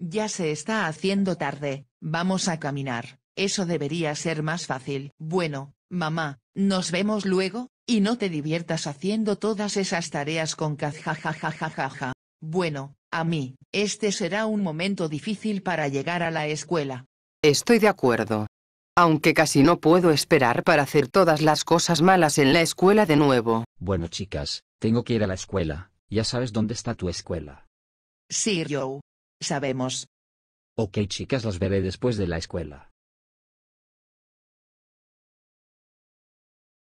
Ya se está haciendo tarde, vamos a caminar, eso debería ser más fácil. Bueno, mamá, nos vemos luego, y no te diviertas haciendo todas esas tareas con jajajajajaja. Bueno, a mí, este será un momento difícil para llegar a la escuela. Estoy de acuerdo. Aunque casi no puedo esperar para hacer todas las cosas malas en la escuela de nuevo. Bueno chicas, tengo que ir a la escuela, ya sabes dónde está tu escuela. Sí, Joe. Sabemos. Ok chicas las veré después de la escuela.